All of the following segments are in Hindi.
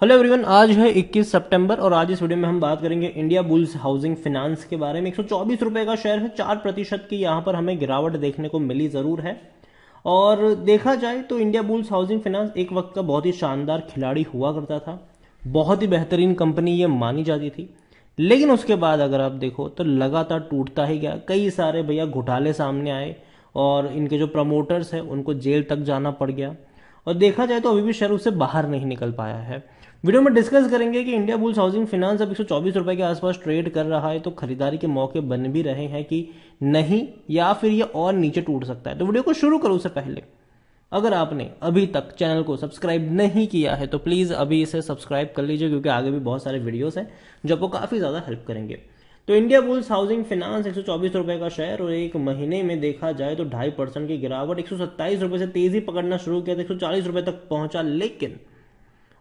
हेलो एवरीवन आज है 21 सितंबर और आज इस वीडियो में हम बात करेंगे इंडिया बुल्स हाउसिंग फिनांस के बारे में एक सौ का शेयर है चार प्रतिशत की यहाँ पर हमें गिरावट देखने को मिली ज़रूर है और देखा जाए तो इंडिया बुल्स हाउसिंग फिनांस एक वक्त का बहुत ही शानदार खिलाड़ी हुआ करता था बहुत ही बेहतरीन कंपनी ये मानी जाती थी लेकिन उसके बाद अगर आप देखो तो लगातार टूटता ही गया कई सारे भैया घोटाले सामने आए और इनके जो प्रमोटर्स हैं उनको जेल तक जाना पड़ गया और देखा जाए तो अभी भी शेयर उससे बाहर नहीं निकल पाया है वीडियो में डिस्कस करेंगे कि इंडिया बुल्स हाउसिंग फिनांस अब एक रुपए के आसपास ट्रेड कर रहा है तो खरीदारी के मौके बन भी रहे हैं कि नहीं या फिर ये और नीचे टूट सकता है तो वीडियो को शुरू करो उससे पहले अगर आपने अभी तक चैनल को सब्सक्राइब नहीं किया है तो प्लीज़ अभी इसे सब्सक्राइब कर लीजिए क्योंकि आगे भी बहुत सारे वीडियोस हैं जो आपको काफ़ी ज़्यादा हेल्प करेंगे तो इंडिया बुल्स हाउसिंग फाइनेंस एक रुपए का शेयर और एक महीने में देखा जाए तो ढाई परसेंट की गिरावट एक रुपए से तेजी पकड़ना शुरू किया था एक रुपए तक पहुंचा लेकिन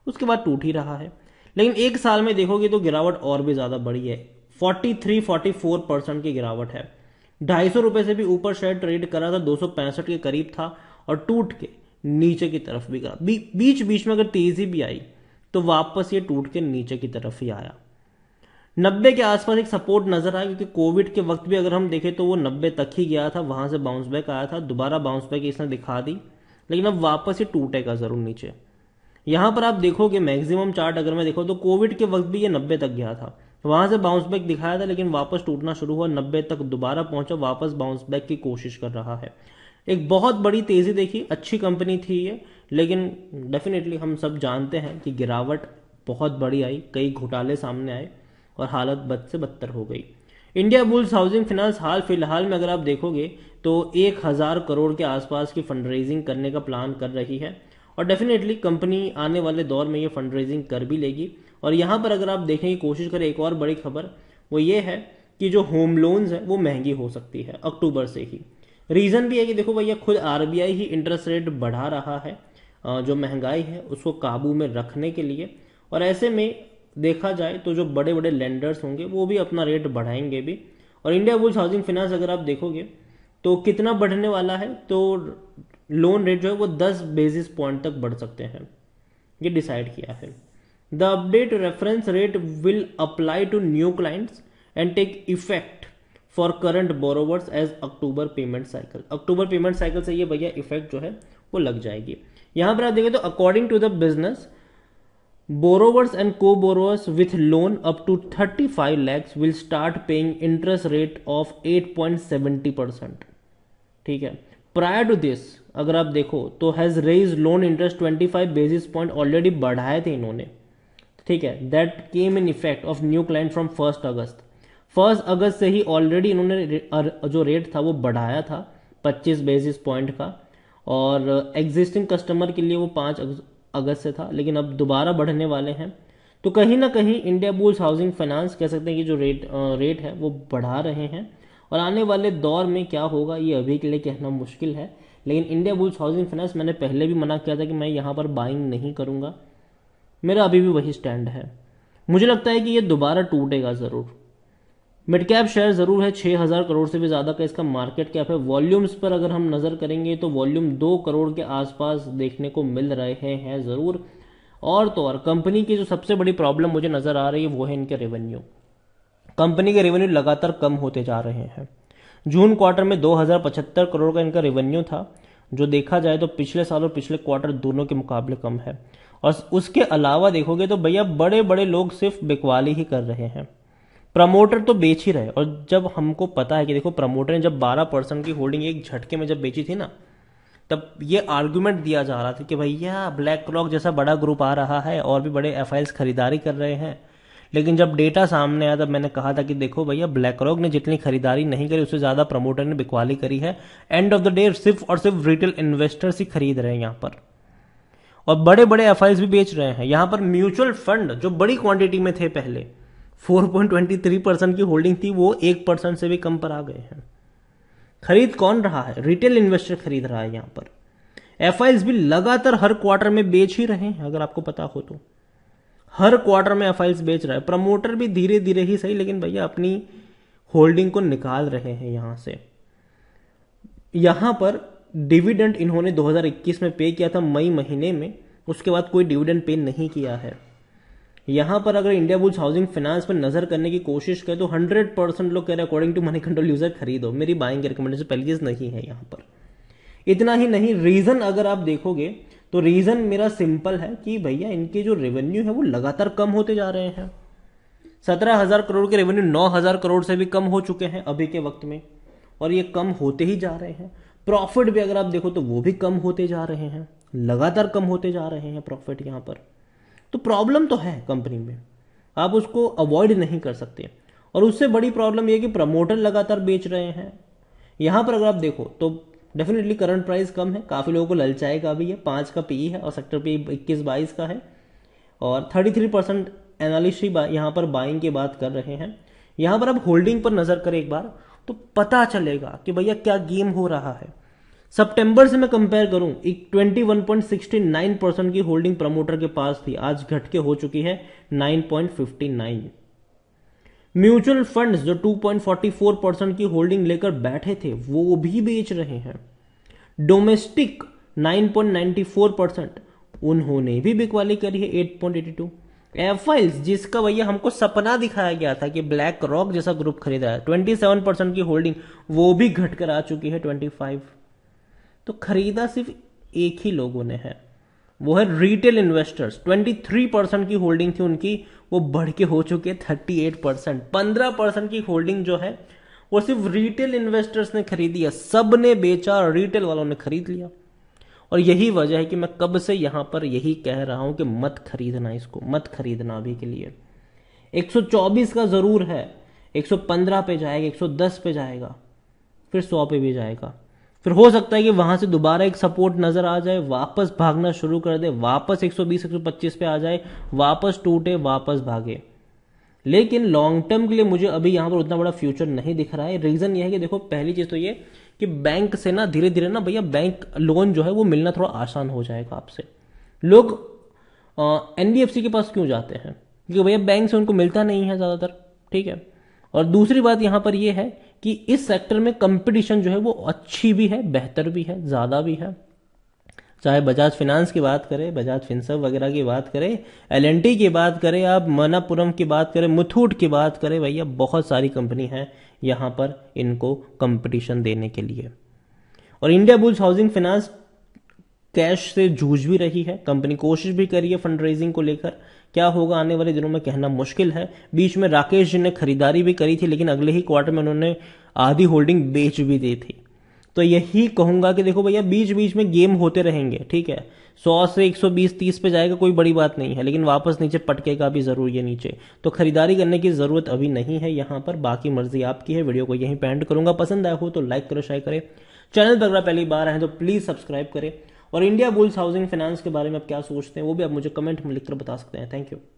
उसके बाद टूट ही रहा है लेकिन एक साल में देखोगे तो गिरावट और भी ज्यादा बढ़ी है 43 44 परसेंट की गिरावट है ढाई सौ रुपए से भी ऊपर शेयर ट्रेड करा था दो के करीब था और टूट के नीचे की तरफ भी गया बीच बीच में अगर तेजी भी आई तो वापस ये टूट के नीचे की तरफ ही आया नब्बे के आसपास एक सपोर्ट नजर आया क्योंकि कोविड के वक्त भी अगर हम देखें तो वो नब्बे तक ही गया था वहां से बाउंस बैक आया था दोबारा बाउंस बैक इसने दिखा दी लेकिन अब वापस ही टूटेगा जरूर नीचे यहां पर आप देखोगे मैक्सिमम चार्ट अगर मैं देखो तो कोविड के वक्त भी ये नब्बे तक गया था वहां से बाउंस बैक दिखाया था लेकिन वापस टूटना शुरू हुआ नब्बे तक दोबारा पहुंचा वापस बाउंस बैक की कोशिश कर रहा है एक बहुत बड़ी तेजी देखी अच्छी कंपनी थी ये लेकिन डेफिनेटली हम सब जानते हैं कि गिरावट बहुत बड़ी आई कई घोटाले सामने आए और हालत बद से बदतर हो गई इंडिया बुल्स हाउसिंग फिनांस हाल फिलहाल में अगर आप देखोगे तो एक हज़ार करोड़ के आसपास की फंड रेजिंग करने का प्लान कर रही है और डेफिनेटली कंपनी आने वाले दौर में ये फंड रेजिंग कर भी लेगी और यहाँ पर अगर आप देखने की कोशिश करें एक और बड़ी खबर वो ये है कि जो होम लोन्स है वो महंगी हो सकती है अक्टूबर से ही रीज़न भी है कि देखो भैया खुद आर ही इंटरेस्ट रेट बढ़ा रहा है जो महंगाई है उसको काबू में रखने के लिए और ऐसे में देखा जाए तो जो बड़े बड़े लैंडर्स होंगे वो भी अपना रेट बढ़ाएंगे भी और इंडिया बुल्स हाउसिंग फाइनेंस अगर आप देखोगे तो कितना बढ़ने वाला है तो लोन रेट जो है वो 10 बेसिस पॉइंट तक बढ़ सकते हैं ये डिसाइड किया है the update reference rate will apply to new clients and take effect for current borrowers as October payment cycle October payment cycle से ये भैया इफेक्ट जो है वो लग जाएगी यहां पर आप देखें तो according to the business borrowers and co borrowers with loan up to thirty five lakhs will start paying interest rate of eight point seventy percent ठीक है प्रायर टू दिस अगर आप देखो तो has raise loan interest twenty five basis point already बढ़ाए थे इन्होंने ठीक है that came in effect of new client from first August first August से ही ऑलरेडी इन्होंने जो रेट था वो बढ़ाया था पच्चीस बेसिस पॉइंट का और एग्जिस्टिंग कस्टमर के लिए वो पाँच अगस्त से था लेकिन अब दोबारा बढ़ने वाले हैं तो कहीं ना कहीं इंडिया बुल्स हाउसिंग फाइनेंस कह सकते हैं कि जो रेट रेट है वो बढ़ा रहे हैं और आने वाले दौर में क्या होगा ये अभी के लिए कहना मुश्किल है लेकिन इंडिया बुल्स हाउसिंग फाइनेंस मैंने पहले भी मना किया था कि मैं यहाँ पर बाइंग नहीं करूँगा मेरा अभी भी वही स्टैंड है मुझे लगता है कि ये दोबारा टूटेगा ज़रूर मिड कैप शेयर ज़रूर है छह हज़ार करोड़ से भी ज़्यादा का इसका मार्केट कैप है वॉल्यूम्स पर अगर हम नज़र करेंगे तो वॉल्यूम दो करोड़ के आसपास देखने को मिल रहे हैं ज़रूर और तो और कंपनी की जो सबसे बड़ी प्रॉब्लम मुझे नज़र आ रही है वो है इनके रेवेन्यू कंपनी के रेवेन्यू लगातार कम होते जा रहे हैं जून क्वार्टर में दो करोड़ का इनका रेवेन्यू था जो देखा जाए तो पिछले साल और पिछले क्वार्टर दोनों के मुकाबले कम है और उसके अलावा देखोगे तो भैया बड़े बड़े लोग सिर्फ बिकवाली ही कर रहे हैं प्रमोटर तो बेच ही रहे और जब हमको पता है कि देखो प्रमोटर ने जब बारह परसेंट की होल्डिंग एक झटके में जब बेची थी ना तब ये आर्गुमेंट दिया जा रहा था कि भैया ब्लैक क्लॉक जैसा बड़ा ग्रुप आ रहा है और भी बड़े एफ खरीदारी कर रहे हैं लेकिन जब डेटा सामने आया तब मैंने कहा था कि देखो भैया ब्लैक रॉक ने जितनी खरीदारी नहीं करी उससे ज़्यादा प्रमोटर ने बिकवाली करी है एंड ऑफ द डे सिर्फ और सिर्फ रिटेल इन्वेस्टर्स ही खरीद रहे हैं यहाँ पर और बड़े बड़े एफ भी बेच रहे हैं यहाँ पर म्यूचुअल फंड जो बड़ी क्वांटिटी में थे पहले 4.23 परसेंट की होल्डिंग थी वो एक परसेंट से भी कम पर आ गए हैं खरीद कौन रहा है रिटेल इन्वेस्टर खरीद रहा है यहां पर एफ भी लगातार हर क्वार्टर में बेच ही रहे हैं अगर आपको पता हो तो हर क्वार्टर में एफ बेच रहा है प्रमोटर भी धीरे धीरे ही सही लेकिन भैया अपनी होल्डिंग को निकाल रहे हैं यहां से यहां पर डिविडेंड इन्होंने 2021 में पे किया था मई महीने में उसके बाद कोई डिविडेंड पे नहीं किया है यहां पर अगर इंडिया बुल्स हाउसिंग फाइनेंस पर नजर करने की कोशिश करें तो हंड्रेड परसेंट लोग कह रहे हैं according to money control user खरीदो मेरी बाइंग रिकमेंडेशन चीज नहीं है यहां पर इतना ही नहीं रीजन अगर आप देखोगे तो रीजन मेरा सिंपल है कि भैया इनके जो रेवेन्यू है वो लगातार कम होते जा रहे हैं सत्रह हजार करोड़ के रेवेन्यू नौ हजार करोड़ से भी कम हो चुके हैं अभी के वक्त में और ये कम होते ही जा रहे हैं प्रॉफिट भी अगर आप देखो तो वो भी कम होते जा रहे हैं लगातार कम होते जा रहे हैं प्रॉफिट यहाँ पर तो प्रॉब्लम तो है कंपनी में आप उसको अवॉइड नहीं कर सकते और उससे बड़ी प्रॉब्लम यह कि प्रमोटर लगातार बेच रहे हैं यहाँ पर अगर आप देखो तो डेफिनेटली करंट प्राइस कम है काफ़ी लोगों को ललचाएगा भी है पाँच का पी e है और सेक्टर पी e इक्कीस बाईस का है और थर्टी थ्री परसेंट एनालिस यहाँ पर बाइंग की बात कर रहे हैं यहाँ पर आप होल्डिंग पर नज़र करें एक बार तो पता चलेगा कि भैया क्या गेम हो रहा है सितंबर से मैं कंपेयर करूं एक 21.69 परसेंट की होल्डिंग प्रमोटर के पास थी आज घट के हो चुकी है 9.59 म्यूचुअल फंड्स जो 2.44 परसेंट की होल्डिंग लेकर बैठे थे वो भी बेच रहे हैं डोमेस्टिक 9.94 परसेंट उन्होंने भी बिकवाली करी है 8.82 एफआईएस जिसका भैया हमको सपना दिखाया गया था कि ब्लैक रॉक जैसा ग्रुप खरीदा है 27 परसेंट की होल्डिंग वो भी घटकर आ चुकी है 25 तो खरीदा सिर्फ एक ही लोगों ने है वो है रिटेल इन्वेस्टर्स 23 परसेंट की होल्डिंग थी उनकी वो बढ़ के हो चुके थर्टी 38 परसेंट पंद्रह परसेंट की होल्डिंग जो है वो सिर्फ रिटेल इन्वेस्टर्स ने खरीदी है सब ने बेचा और रिटेल वालों ने खरीद लिया और यही वजह है कि मैं कब से यहां पर यही कह रहा हूं कि मत खरीदना इसको मत खरीदना अभी के लिए 124 का ज़रूर है 115 पे जाएगा 110 पे जाएगा फिर 100 पे भी जाएगा फिर हो सकता है कि वहां से दोबारा एक सपोर्ट नजर आ जाए वापस भागना शुरू कर दे वापस 120 125 पे आ जाए वापस टूटे वापस भागे लेकिन लॉन्ग टर्म के लिए मुझे अभी यहां पर उतना बड़ा फ्यूचर नहीं दिख रहा है रीज़न यह है कि देखो पहली चीज़ तो ये कि बैंक से ना धीरे धीरे ना भैया बैंक लोन जो है वो मिलना थोड़ा आसान हो जाएगा आपसे लोग एन के पास क्यों जाते हैं क्योंकि भैया बैंक से उनको मिलता नहीं है ज़्यादातर ठीक है और दूसरी बात यहां पर यह है कि इस सेक्टर में कंपटीशन जो है वो अच्छी भी है बेहतर भी है ज़्यादा भी है चाहे बजाज फिनांस की बात करें बजाज फिनसव वगैरह की बात करें एल की बात करें आप मनापुरम की बात करें मुथूट की बात करें भैया बहुत सारी कंपनी है यहां पर इनको कंपटीशन देने के लिए और Indiabulls housing finance cash से जूझ भी रही है कंपनी कोशिश भी रही है फंड रेजिंग को लेकर क्या होगा आने वाले दिनों में कहना मुश्किल है बीच में राकेश जी ने खरीदारी भी करी थी लेकिन अगले ही क्वार्टर में उन्होंने आधी होल्डिंग बेच भी दी थी तो यही कहूंगा कि देखो भैया बीच बीच में गेम होते रहेंगे ठीक है 100 से 120 30 पे जाएगा कोई बड़ी बात नहीं है लेकिन वापस नीचे पटकेगा भी ज़रूर ये नीचे तो खरीदारी करने की ज़रूरत अभी नहीं है यहां पर बाकी मर्जी आपकी है वीडियो को यहीं पेंट करूंगा पसंद आया हो तो लाइक करो शेयर करें चैनल पर अगर पहली बार आए तो प्लीज़ सब्सक्राइब करें और इंडिया बुल्स हाउसिंग फाइनेंस के बारे में आप क्या सोचते हैं वो भी आप मुझे कमेंट में लिखकर बता सकते हैं थैंक यू